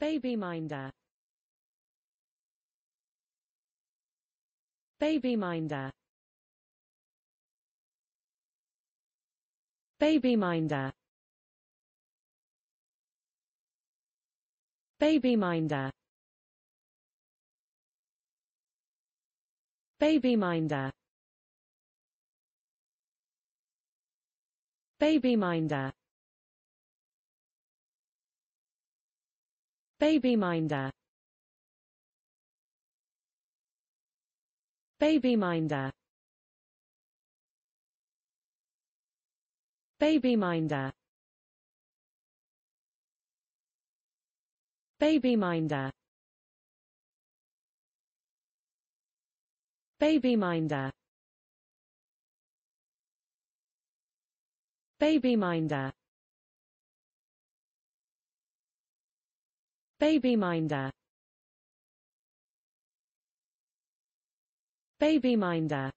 Babyminder Babyminder Babyminder Babyminder Babyminder Babyminder Babyminder Babyminder Babyminder Babyminder Babyminder Babyminder Babyminder Babyminder